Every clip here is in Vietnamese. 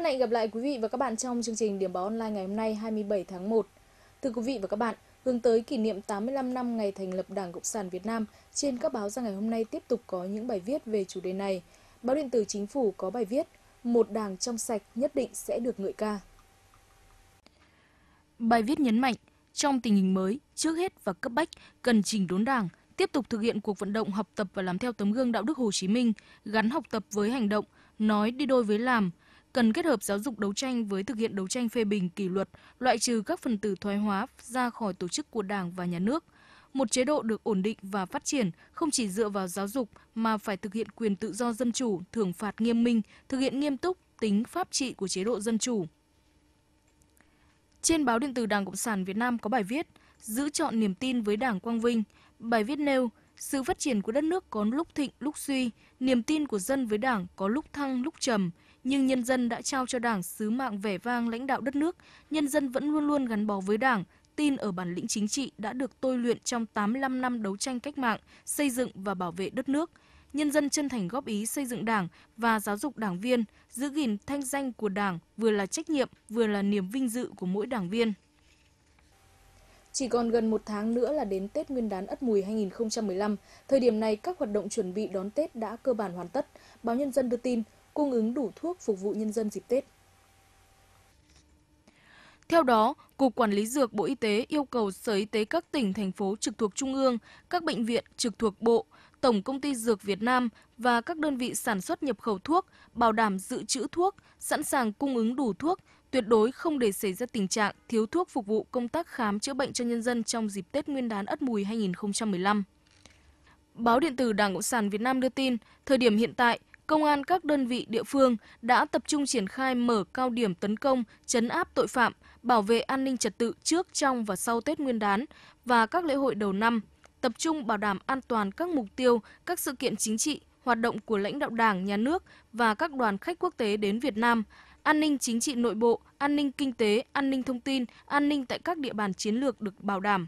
Hân hạnh gặp lại quý vị và các bạn trong chương trình Điểm báo online ngày hôm nay 27 tháng 1. Thưa quý vị và các bạn, hướng tới kỷ niệm 85 năm ngày thành lập Đảng Cộng sản Việt Nam, trên các báo ra ngày hôm nay tiếp tục có những bài viết về chủ đề này. Báo điện tử Chính phủ có bài viết Một đảng trong sạch nhất định sẽ được ngợi ca. Bài viết nhấn mạnh, trong tình hình mới, trước hết và cấp bách, cần chỉnh đốn đảng, tiếp tục thực hiện cuộc vận động học tập và làm theo tấm gương đạo đức Hồ Chí Minh, gắn học tập với hành động, nói đi đôi với làm – cần kết hợp giáo dục đấu tranh với thực hiện đấu tranh phê bình kỷ luật, loại trừ các phần tử thoái hóa ra khỏi tổ chức của Đảng và nhà nước. Một chế độ được ổn định và phát triển không chỉ dựa vào giáo dục mà phải thực hiện quyền tự do dân chủ, thưởng phạt nghiêm minh, thực hiện nghiêm túc tính pháp trị của chế độ dân chủ. Trên báo điện tử Đảng Cộng sản Việt Nam có bài viết Giữ chọn niềm tin với Đảng Quang Vinh. Bài viết nêu, sự phát triển của đất nước có lúc thịnh lúc suy, niềm tin của dân với Đảng có lúc thăng lúc trầm, nhưng nhân dân đã trao cho Đảng sứ mạng vẻ vang lãnh đạo đất nước, nhân dân vẫn luôn luôn gắn bó với Đảng, tin ở bản lĩnh chính trị đã được tôi luyện trong 85 năm đấu tranh cách mạng, xây dựng và bảo vệ đất nước. Nhân dân chân thành góp ý xây dựng Đảng và giáo dục đảng viên, giữ gìn thanh danh của Đảng vừa là trách nhiệm, vừa là niềm vinh dự của mỗi đảng viên. Chỉ còn gần một tháng nữa là đến Tết Nguyên đán Ất Mùi 2015. Thời điểm này, các hoạt động chuẩn bị đón Tết đã cơ bản hoàn tất. Báo Nhân dân đưa tin, cung ứng đủ thuốc phục vụ nhân dân dịp Tết. Theo đó, Cục Quản lý Dược Bộ Y tế yêu cầu Sở Y tế các tỉnh, thành phố trực thuộc Trung ương, các bệnh viện trực thuộc Bộ, Tổng Công ty Dược Việt Nam và các đơn vị sản xuất nhập khẩu thuốc bảo đảm dự trữ thuốc, sẵn sàng cung ứng đủ thuốc, tuyệt đối không để xảy ra tình trạng thiếu thuốc phục vụ công tác khám chữa bệnh cho nhân dân trong dịp Tết Nguyên đán Ất Mùi 2015. Báo điện tử Đảng Cộng sản Việt Nam đưa tin, thời điểm hiện tại, công an các đơn vị địa phương đã tập trung triển khai mở cao điểm tấn công, chấn áp tội phạm, bảo vệ an ninh trật tự trước, trong và sau Tết Nguyên đán và các lễ hội đầu năm, tập trung bảo đảm an toàn các mục tiêu, các sự kiện chính trị, hoạt động của lãnh đạo Đảng, nhà nước và các đoàn khách quốc tế đến Việt Nam, an ninh chính trị nội bộ, an ninh kinh tế, an ninh thông tin, an ninh tại các địa bàn chiến lược được bảo đảm.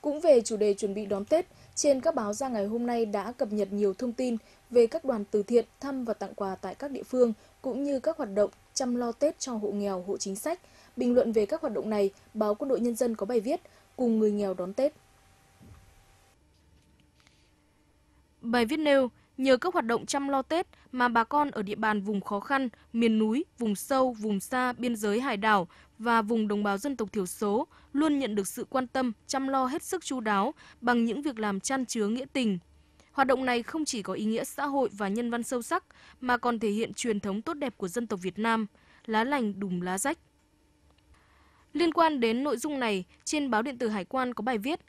Cũng về chủ đề chuẩn bị đón Tết, trên các báo ra ngày hôm nay đã cập nhật nhiều thông tin về các đoàn từ thiện thăm và tặng quà tại các địa phương, cũng như các hoạt động chăm lo Tết cho hộ nghèo, hộ chính sách. Bình luận về các hoạt động này, báo Quân đội Nhân dân có bài viết Cùng người nghèo đón Tết. Bài viết nêu, Nhờ các hoạt động chăm lo Tết mà bà con ở địa bàn vùng khó khăn, miền núi, vùng sâu, vùng xa, biên giới hải đảo và vùng đồng bào dân tộc thiểu số luôn nhận được sự quan tâm, chăm lo hết sức chu đáo bằng những việc làm chăn chứa nghĩa tình. Hoạt động này không chỉ có ý nghĩa xã hội và nhân văn sâu sắc mà còn thể hiện truyền thống tốt đẹp của dân tộc Việt Nam, lá lành đùm lá rách. Liên quan đến nội dung này, trên báo điện tử Hải quan có bài viết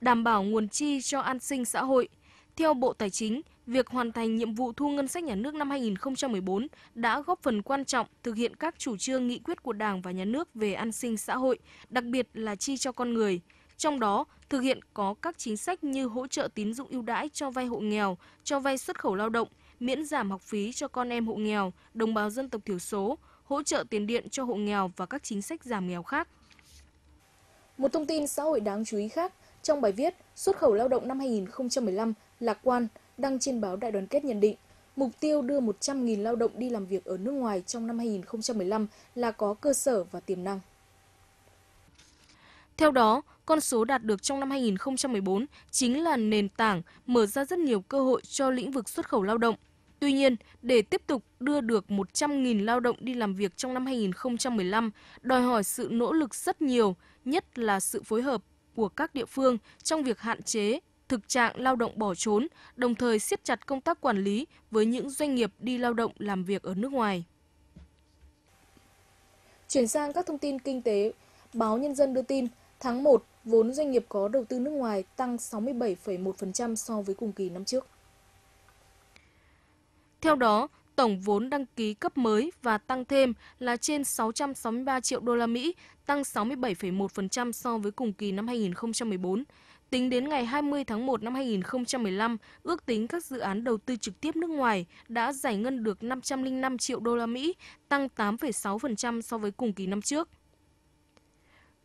Đảm bảo nguồn chi cho an sinh xã hội – theo Bộ Tài chính, việc hoàn thành nhiệm vụ thu ngân sách nhà nước năm 2014 đã góp phần quan trọng thực hiện các chủ trương nghị quyết của Đảng và Nhà nước về an sinh xã hội, đặc biệt là chi cho con người. Trong đó, thực hiện có các chính sách như hỗ trợ tín dụng ưu đãi cho vay hộ nghèo, cho vay xuất khẩu lao động, miễn giảm học phí cho con em hộ nghèo, đồng bào dân tộc thiểu số, hỗ trợ tiền điện cho hộ nghèo và các chính sách giảm nghèo khác. Một thông tin xã hội đáng chú ý khác, trong bài viết Xuất khẩu lao động năm 2015 lạc quan đăng trên báo Đại đoàn kết nhận định mục tiêu đưa 100.000 lao động đi làm việc ở nước ngoài trong năm 2015 là có cơ sở và tiềm năng. Theo đó, con số đạt được trong năm 2014 chính là nền tảng mở ra rất nhiều cơ hội cho lĩnh vực xuất khẩu lao động. Tuy nhiên, để tiếp tục đưa được 100.000 lao động đi làm việc trong năm 2015, đòi hỏi sự nỗ lực rất nhiều, nhất là sự phối hợp của các địa phương trong việc hạn chế thực trạng lao động bỏ trốn, đồng thời siết chặt công tác quản lý với những doanh nghiệp đi lao động làm việc ở nước ngoài. Chuyển sang các thông tin kinh tế, báo Nhân dân đưa tin tháng 1, vốn doanh nghiệp có đầu tư nước ngoài tăng 67,1% so với cùng kỳ năm trước. Theo đó, tổng vốn đăng ký cấp mới và tăng thêm là trên 663 triệu đô la Mỹ, tăng 67,1% so với cùng kỳ năm 2014. Tính đến ngày 20 tháng 1 năm 2015, ước tính các dự án đầu tư trực tiếp nước ngoài đã giải ngân được 505 triệu đô la Mỹ, tăng 8,6% so với cùng kỳ năm trước.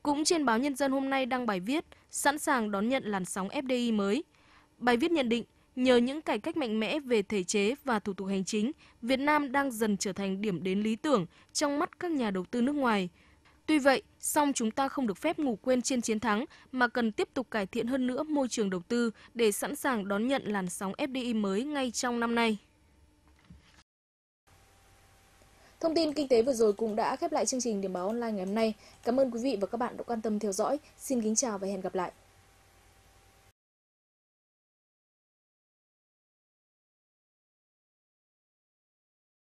Cũng trên báo Nhân dân hôm nay đăng bài viết sẵn sàng đón nhận làn sóng FDI mới. Bài viết nhận định Nhờ những cải cách mạnh mẽ về thể chế và thủ tục hành chính, Việt Nam đang dần trở thành điểm đến lý tưởng trong mắt các nhà đầu tư nước ngoài. Tuy vậy, song chúng ta không được phép ngủ quên trên chiến thắng mà cần tiếp tục cải thiện hơn nữa môi trường đầu tư để sẵn sàng đón nhận làn sóng FDI mới ngay trong năm nay. Thông tin kinh tế vừa rồi cũng đã khép lại chương trình Điểm báo online ngày hôm nay. Cảm ơn quý vị và các bạn đã quan tâm theo dõi. Xin kính chào và hẹn gặp lại.